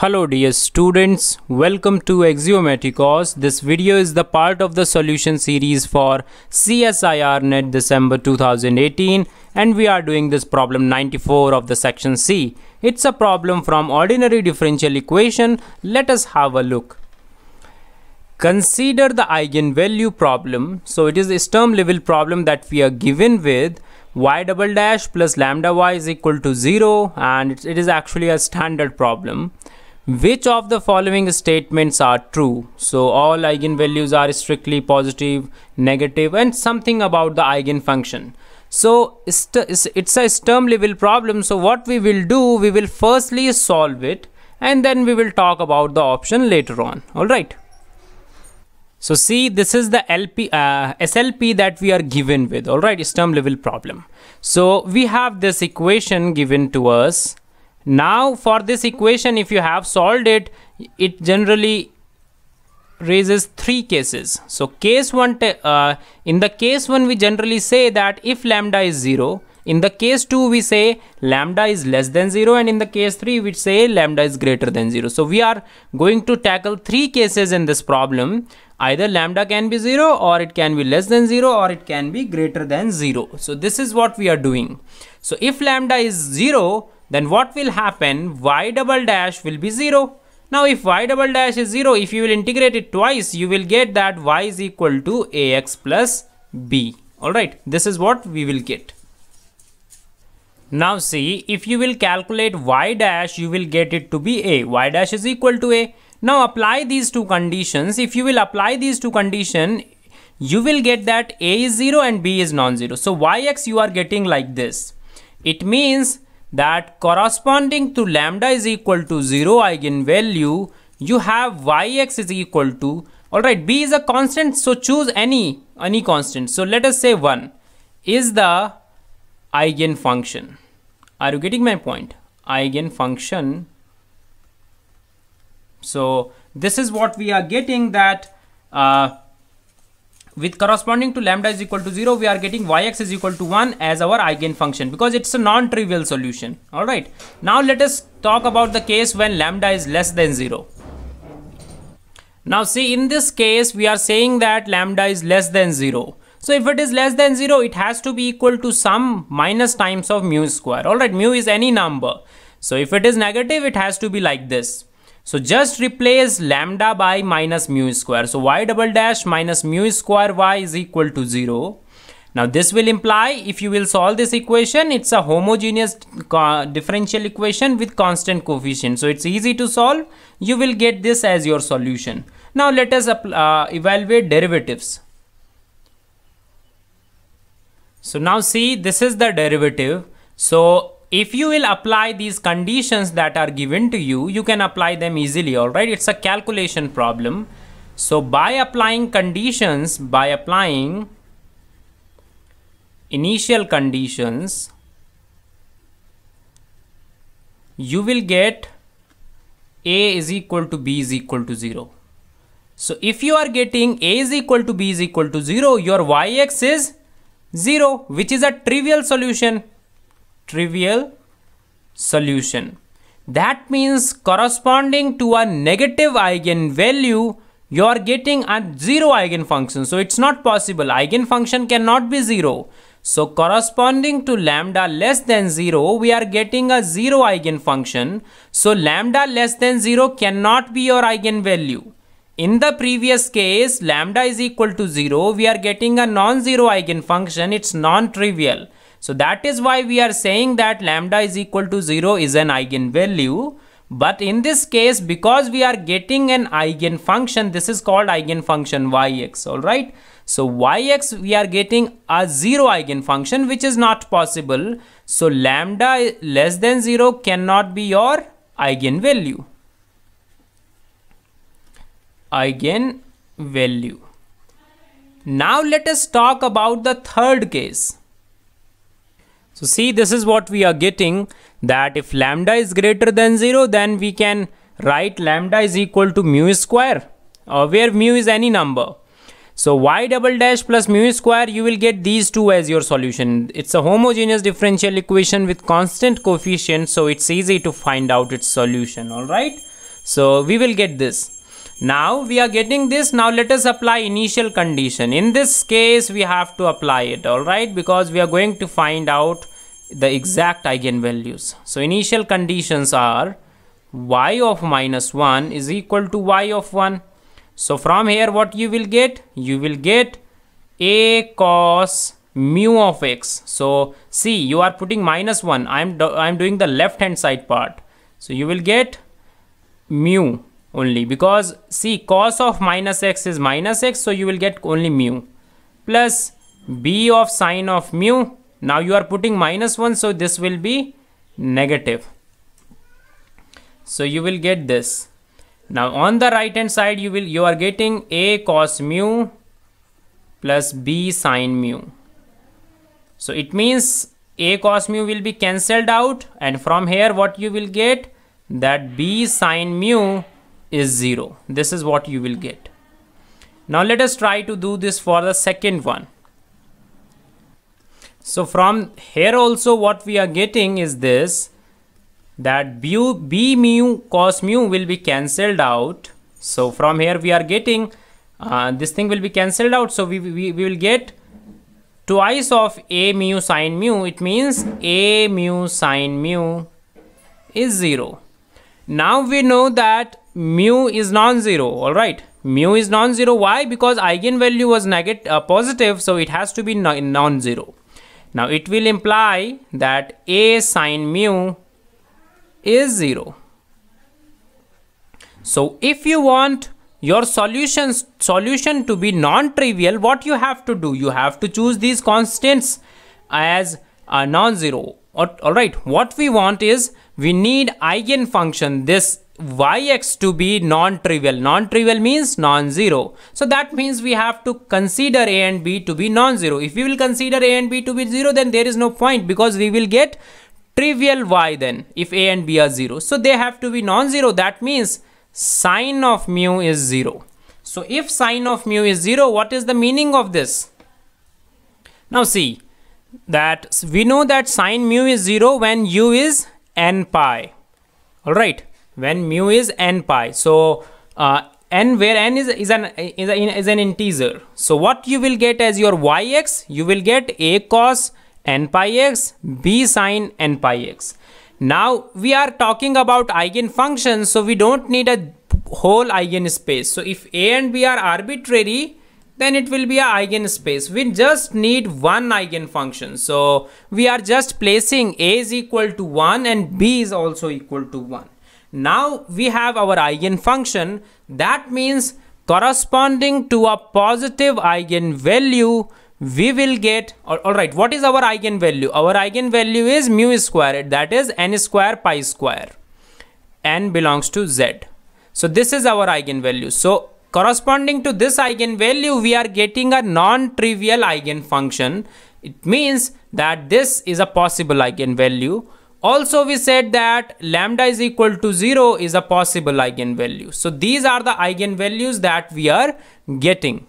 Hello dear students, welcome to Axiomaticos. This video is the part of the solution series for CSIRNet December 2018 and we are doing this problem 94 of the section C. It's a problem from ordinary differential equation. Let us have a look. Consider the eigenvalue problem. So it is a Sturm level problem that we are given with y double dash plus lambda y is equal to 0 and it is actually a standard problem. Which of the following statements are true? So all eigenvalues are strictly positive, negative and something about the eigenfunction. So it's a Sturm Liouville problem. So what we will do, we will firstly solve it and then we will talk about the option later on. All right. So see, this is the LP, uh, SLP that we are given with. All right, Sturm Liouville problem. So we have this equation given to us now for this equation if you have solved it it generally raises three cases so case one uh, in the case one we generally say that if lambda is zero in the case 2 we say lambda is less than 0 and in the case 3 we say lambda is greater than 0. So we are going to tackle three cases in this problem. Either lambda can be 0 or it can be less than 0 or it can be greater than 0. So this is what we are doing. So if lambda is 0 then what will happen? y double dash will be 0. Now if y double dash is 0, if you will integrate it twice, you will get that y is equal to ax plus b. Alright, this is what we will get. Now see, if you will calculate y dash, you will get it to be a. y dash is equal to a. Now apply these two conditions. If you will apply these two condition, you will get that a is 0 and b is non-zero. So yx you are getting like this. It means that corresponding to lambda is equal to 0 eigenvalue, you have yx is equal to, alright, b is a constant, so choose any, any constant. So let us say 1 is the eigenfunction. Are you getting my point? Eigenfunction. So this is what we are getting that uh, with corresponding to lambda is equal to 0 we are getting yx is equal to 1 as our eigenfunction because it's a non-trivial solution all right now let us talk about the case when lambda is less than 0 now see in this case we are saying that lambda is less than 0 so if it is less than 0 it has to be equal to sum minus times of mu square all right mu is any number so if it is negative it has to be like this so just replace lambda by minus mu square. So y double dash minus mu square y is equal to 0. Now this will imply if you will solve this equation, it's a homogeneous differential equation with constant coefficient. So it's easy to solve. You will get this as your solution. Now let us uh, evaluate derivatives. So now see this is the derivative. So if you will apply these conditions that are given to you, you can apply them easily, all right? It's a calculation problem. So by applying conditions, by applying initial conditions, you will get A is equal to B is equal to 0. So if you are getting A is equal to B is equal to 0, your YX is 0, which is a trivial solution trivial solution. That means corresponding to a negative eigenvalue, you are getting a zero eigenfunction. So it's not possible. Eigenfunction cannot be zero. So corresponding to lambda less than zero, we are getting a zero eigenfunction. So lambda less than zero cannot be your eigenvalue. In the previous case, lambda is equal to 0, we are getting a non-zero eigenfunction, it's non-trivial. So that is why we are saying that lambda is equal to 0 is an eigenvalue. But in this case, because we are getting an eigenfunction, this is called eigenfunction yx, alright? So yx, we are getting a 0 eigenfunction, which is not possible. So lambda less than 0 cannot be your eigenvalue. Eigenvalue. Now let us talk about the third case. So see this is what we are getting that if lambda is greater than 0 then we can write lambda is equal to mu square uh, where mu is any number. So y double dash plus mu square you will get these two as your solution. It's a homogeneous differential equation with constant coefficient so it's easy to find out its solution alright. So we will get this. Now we are getting this. Now let us apply initial condition. In this case, we have to apply it, all right, because we are going to find out the exact eigenvalues. So initial conditions are y of minus 1 is equal to y of 1. So from here, what you will get? You will get a cos mu of x. So see, you are putting minus 1. I'm, do I'm doing the left hand side part. So you will get mu only because see cos of minus x is minus x so you will get only mu plus b of sine of mu now you are putting minus 1 so this will be negative so you will get this now on the right hand side you will you are getting a cos mu plus b sine mu so it means a cos mu will be cancelled out and from here what you will get that b sine mu is 0. This is what you will get. Now let us try to do this for the second one. So from here also what we are getting is this that b b mu cos mu will be cancelled out. So from here we are getting uh, this thing will be cancelled out. So we, we, we will get twice of a mu sine mu. It means a mu sine mu is 0. Now we know that mu is non-zero all right mu is non-zero why because eigenvalue was negative uh, positive so it has to be non-zero now it will imply that a sine mu is zero so if you want your solutions solution to be non-trivial what you have to do you have to choose these constants as a uh, non-zero all right what we want is we need eigenfunction this yx to be non-trivial. Non-trivial means non-zero. So that means we have to consider a and b to be non-zero. If we will consider a and b to be zero, then there is no point because we will get trivial y then if a and b are zero. So they have to be non-zero. That means sine of mu is zero. So if sine of mu is zero, what is the meaning of this? Now see that we know that sine mu is zero when u is n pi. All right when mu is n pi. So uh, n where n is is an is, an is an integer. So what you will get as your yx, you will get a cos n pi x, b sine n pi x. Now we are talking about eigenfunctions, so we don't need a whole eigenspace. So if a and b are arbitrary, then it will be a eigenspace. We just need one eigenfunction. So we are just placing a is equal to 1 and b is also equal to 1. Now we have our eigenfunction. That means corresponding to a positive eigenvalue, we will get, all right, what is our eigenvalue? Our eigenvalue is mu squared, that is n square pi square. n belongs to z. So this is our eigenvalue. So corresponding to this eigenvalue, we are getting a non-trivial eigenfunction. It means that this is a possible eigenvalue also, we said that lambda is equal to 0 is a possible eigenvalue. So, these are the eigenvalues that we are getting.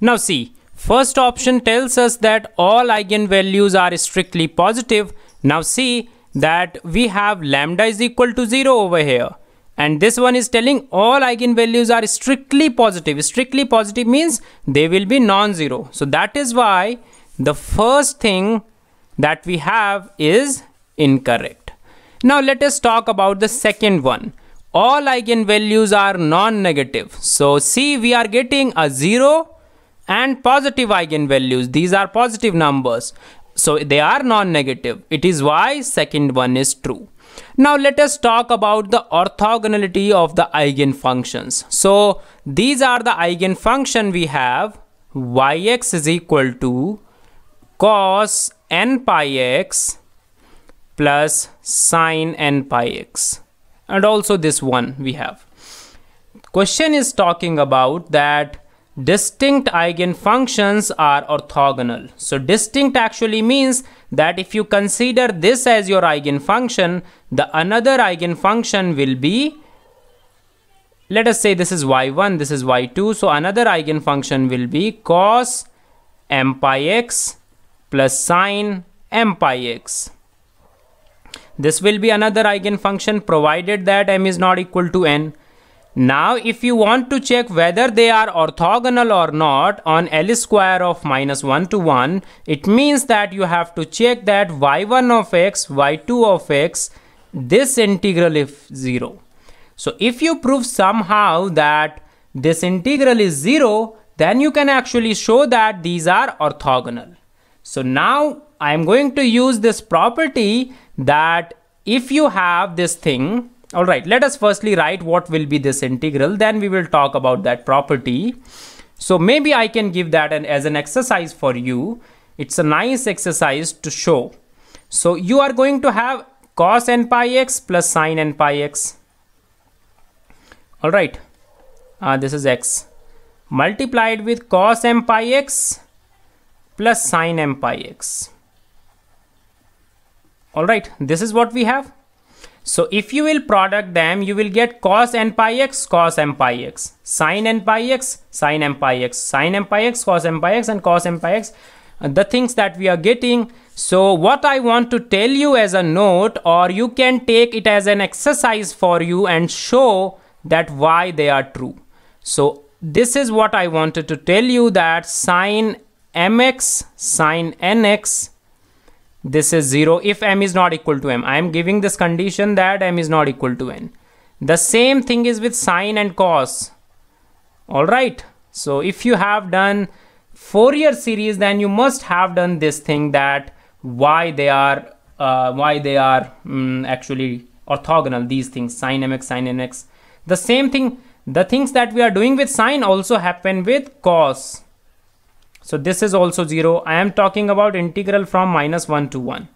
Now see, first option tells us that all eigenvalues are strictly positive. Now see that we have lambda is equal to 0 over here. And this one is telling all eigenvalues are strictly positive. Strictly positive means they will be non-zero. So that is why the first thing that we have is incorrect. Now let us talk about the second one. All eigenvalues are non-negative. So see we are getting a 0 and positive eigenvalues. These are positive numbers. So they are non-negative. It is why second one is true. Now let us talk about the orthogonality of the eigenfunctions. So these are the eigenfunction we have yx is equal to cos n pi x plus sine n pi x and also this one we have question is talking about that distinct eigenfunctions are orthogonal so distinct actually means that if you consider this as your eigenfunction the another eigenfunction will be let us say this is y1 this is y2 so another eigenfunction will be cos m pi x plus sine m pi x. This will be another eigenfunction provided that m is not equal to n. Now if you want to check whether they are orthogonal or not on L square of minus 1 to 1, it means that you have to check that y1 of x, y2 of x, this integral is 0. So if you prove somehow that this integral is 0, then you can actually show that these are orthogonal. So now I'm going to use this property that if you have this thing, all right, let us firstly write what will be this integral, then we will talk about that property. So maybe I can give that an, as an exercise for you. It's a nice exercise to show. So you are going to have cos n pi x plus sine n pi x. All right, uh, this is x multiplied with cos m pi x plus sine m pi x. Alright, this is what we have. So if you will product them, you will get cos n pi x, cos m pi x, sine n pi x, sine m pi x, sine m pi x, cos m pi x and cos m pi x, uh, the things that we are getting. So what I want to tell you as a note or you can take it as an exercise for you and show that why they are true. So this is what I wanted to tell you that sine mx sine nx this is 0 if m is not equal to m. I am giving this condition that m is not equal to n. The same thing is with sine and cos. Alright, so if you have done Fourier series then you must have done this thing that why they are uh, why they are um, actually orthogonal these things sine mx sine nx the same thing the things that we are doing with sine also happen with cos so this is also 0. I am talking about integral from minus 1 to 1.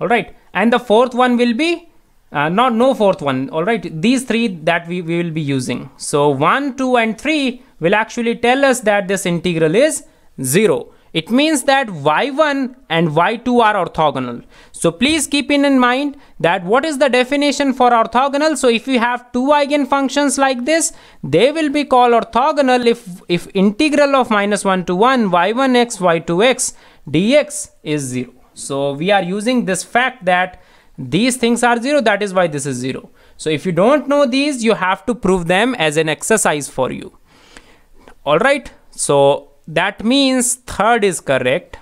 All right. And the fourth one will be, uh, not no fourth one. All right. These three that we, we will be using. So 1, 2 and 3 will actually tell us that this integral is 0. It means that y1 and y2 are orthogonal. So please keep in mind that what is the definition for orthogonal. So if you have two eigenfunctions like this, they will be called orthogonal if, if integral of minus 1 to 1 y1x y2x dx is 0. So we are using this fact that these things are 0 that is why this is 0. So if you don't know these you have to prove them as an exercise for you. Alright so that means third is correct.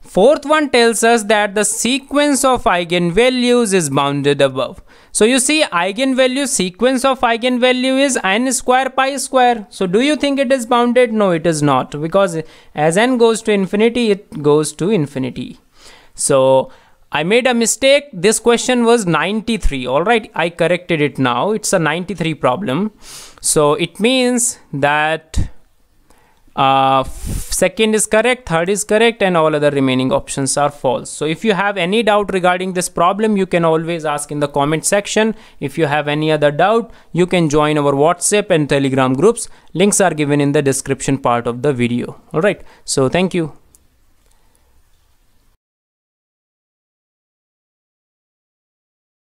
Fourth one tells us that the sequence of eigenvalues is bounded above. So you see eigenvalue sequence of eigenvalue is n square pi square. So do you think it is bounded? No, it is not because as n goes to infinity, it goes to infinity. So I made a mistake. This question was 93. All right, I corrected it now. It's a 93 problem. So it means that uh, second is correct third is correct and all other remaining options are false so if you have any doubt regarding this problem you can always ask in the comment section if you have any other doubt you can join our whatsapp and telegram groups links are given in the description part of the video all right so thank you